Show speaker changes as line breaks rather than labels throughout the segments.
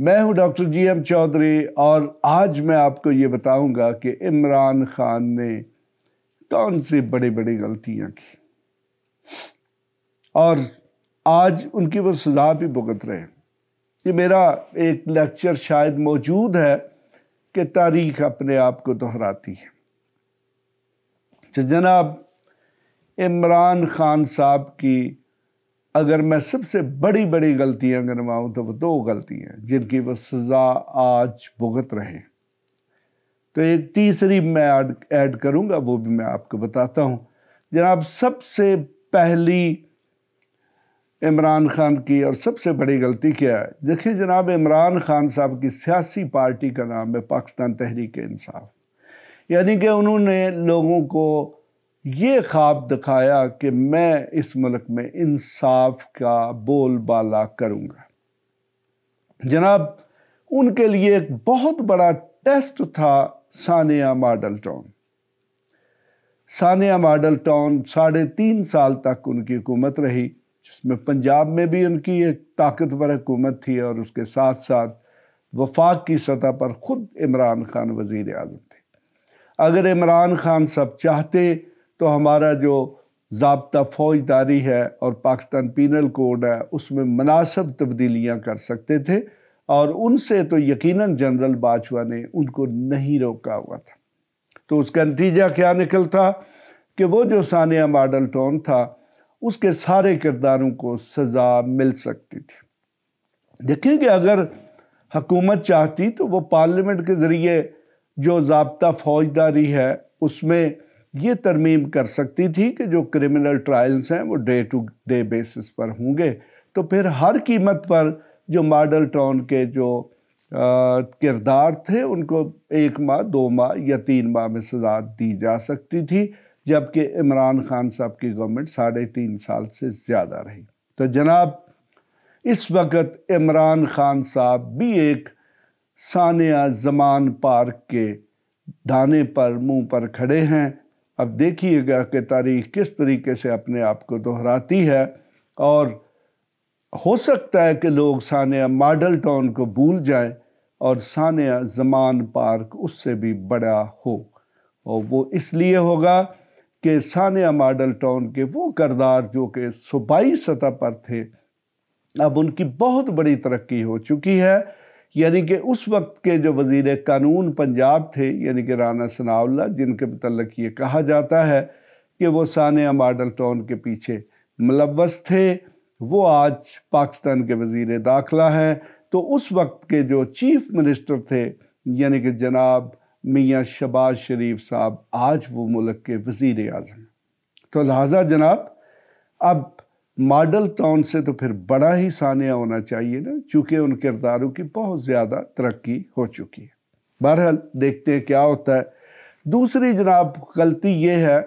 मैं हूं doctor G M Chaudhary और आज मैं आपको ये बताऊंगा कि इमरान खान ने कौन सी बड़ी बड़ी गलतियां की और आज उनकी वो सजा भी भुगत रहे हैं ये मेरा एक लेक्चर शायद मौजूद है कि तारीख अपने आप को दोहराती है तो जनाब इमरान खान साहब की अगर मैं सबसे बड़ी बड़ी गलतियां गिनवाऊं तो वो दो गलतियां जिनकी वो सज़ा आज भुगत रहे तो एक तीसरी मैं ऐड करूंगा वो भी मैं आपको बताता हूं जनाब सबसे पहली इमरान खान की और सबसे बड़ी गलती क्या है देखिए जनाब इमरान खान साहब की सियासी पार्टी का नाम है पाकिस्तान तहरीक इंसाफ यानी कि उन्होंने लोगों को ये ख्वाब दिखाया कि मैं इस मुल्क में इंसाफ का बोलबाला करूँगा जनाब उनके लिए एक बहुत बड़ा टेस्ट था Sania Model Town Sania Model Town साढ़े तीन साल तक उनकी हुकूमत रही जिसमें पंजाब में भी उनकी एक ताकतवर हुकूमत थी और उसके साथ साथ वफाक की सतह पर ख़ुद इमरान खान वज़ी अजम थे अगर इमरान खान सब चाहते तो हमारा जो जबता फौजदारी है और पाकिस्तान पीनल कोड है उसमें मुनासब तब्दीलियाँ कर सकते थे और उनसे तो यकीनन जनरल बाजवा ने उनको नहीं रोका हुआ था तो उसका नतीजा क्या निकलता कि वो जो सानिया मॉडल टाउन था उसके सारे किरदारों को सज़ा मिल सकती थी देखें कि अगर हकूमत चाहती तो वो पार्लियामेंट के ज़रिए जो जबता फौजदारी है उसमें ये तरमीम कर सकती थी कि जो क्रिमिनल ट्रायल्स हैं वो डे टू डे बेसिस पर होंगे तो फिर हर कीमत पर जो मॉडल टाउन के जो किरदार थे उनको एक माह दो माह या तीन माह में सजा दी जा सकती थी जबकि इमरान खान साहब की गवर्नमेंट साढ़े तीन साल से ज़्यादा रही तो जनाब इस वक्त इमरान खान साहब भी एक सानिया जमान पार्क के दाने पर मुंह पर खड़े हैं अब देखिएगा कि तारीख किस तरीके से अपने आप को दोहराती है और हो सकता है कि लोग सानिया मॉडल टाउन को भूल जाएं और सानिया जमान पार्क उससे भी बड़ा हो और वो इसलिए होगा कि सानिया मॉडल टाउन के वो करदार जो कि सूबाई सतह पर थे अब उनकी बहुत बड़ी तरक्की हो चुकी है यानी कि उस वक्त के जो वजीर कानून पंजाब थे यानी कि राना सनाउल्ला जिनके मतलब ये कहा जाता है कि वो सानिया मॉडल टाउन के पीछे मुलवस थे वो आज पाकिस्तान के वज़ी दाखिला हैं तो उस वक्त के जो चीफ मिनिस्टर थे यानी कि जनाब मियाँ शबाज शरीफ साहब आज वो मुल्क के वज़ी अजम तो लिहाजा जनाब अब मॉडल टाउन से तो फिर बड़ा ही सानिया होना चाहिए ना चूँकि उन किरदारों की बहुत ज़्यादा तरक्की हो चुकी है बहरहाल देखते हैं क्या होता है दूसरी जनाब गलती ये है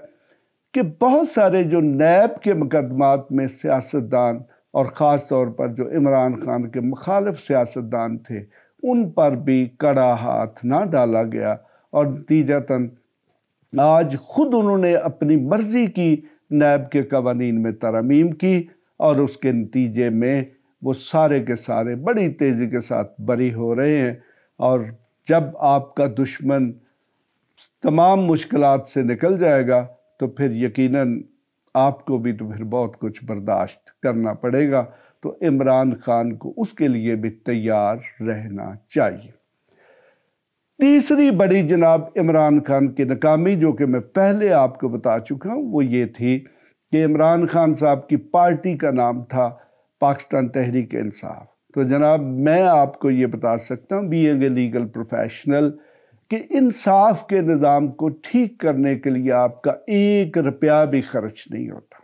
कि बहुत सारे जो नैब के मुकदमात में सियासतदान और ख़ास तौर पर जो इमरान खान के मुखालफ सियासतदान थे उन पर भी कड़ा हाथ ना डाला गया और नतीजतन आज ख़ुद उन्होंने अपनी मर्ज़ी की नैब के कवानीन में तरमीम की और उसके नतीजे में वो सारे के सारे बड़ी तेज़ी के साथ बरी हो रहे हैं और जब आपका दुश्मन तमाम मुश्किल से निकल जाएगा तो फिर यकीन आपको भी तो फिर बहुत कुछ बर्दाश्त करना पड़ेगा तो इमरान खान को उसके लिए भी तैयार रहना चाहिए तीसरी बड़ी जनाब इमरान खान की नाकामी जो कि मैं पहले आपको बता चुका हूँ वो ये थी कि इमरान खान साहब की पार्टी का नाम था पाकिस्तान तहरीक इंसाफ तो जनाब मैं आपको ये बता सकता हूँ बी एंग लीगल प्रोफेशनल कि इंसाफ के निज़ाम को ठीक करने के लिए आपका एक रुपया भी खर्च नहीं होता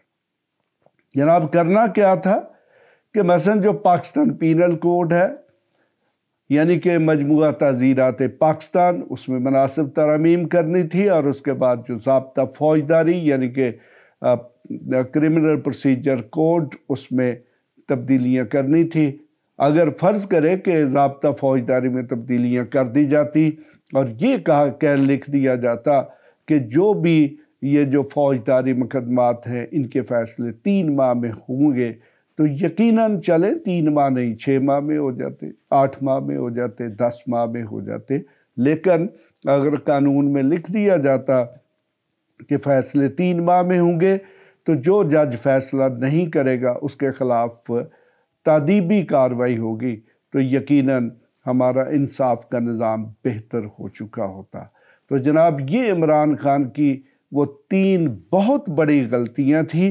जनाब करना क्या था कि मसलन जो पाकिस्तान पीनल कोड है यानी कि मजमू तज़ीरत पाकिस्तान उसमें मुनासिब तरामीम करनी थी और उसके बाद जो जबता फौजदारी यानी कि क्रिमिनल प्रोसीजर कोड उसमें तब्दीलियाँ करनी थी अगर फ़र्ज़ करे कि जबता फौजदारी में तब्दीलियाँ कर दी जाती और ये कहा कह लिख दिया जाता कि जो भी ये जो फौजदारी मुकदमात हैं इनके फ़ैसले तीन माह में होंगे तो यकीनन चले तीन माह नहीं छः माह में हो जाते आठ माह में हो जाते दस माह में हो जाते लेकिन अगर कानून में लिख दिया जाता कि फैसले तीन माह में होंगे तो जो जज फैसला नहीं करेगा उसके ख़िलाफ़ तदीबी कार्रवाई होगी तो यकीनन हमारा इंसाफ का निज़ाम बेहतर हो चुका होता तो जनाब ये इमरान खान की वो तीन बहुत बड़ी गलतियाँ थी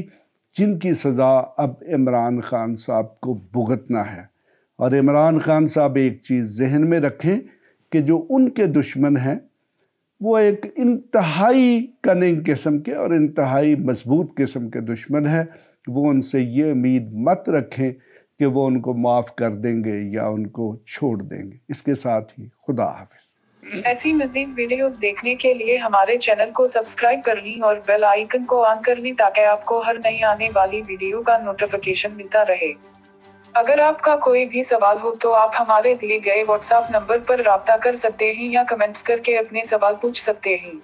जिनकी सज़ा अब इमरान खान साहब को भुगतना है और इमरान खान साहब एक चीज़ जहन में रखें कि जो उनके दुश्मन हैं वो एक इंतहाई कनिंग किस्म के और इंतहाई मजबूत किस्म के दुश्मन हैं वो उनसे ये उम्मीद मत रखें कि वो उनको माफ़ कर देंगे या उनको छोड़ देंगे इसके साथ ही खुदा हाफ ऐसी मजीद वीडियोस देखने के लिए हमारे चैनल को सब्सक्राइब कर और बेल आइकन को ऑन कर ताकि आपको हर नई आने वाली वीडियो का नोटिफिकेशन मिलता रहे अगर आपका कोई भी सवाल हो तो आप हमारे दिए गए व्हाट्सएप नंबर पर रबता कर सकते हैं या कमेंट्स करके अपने सवाल पूछ सकते हैं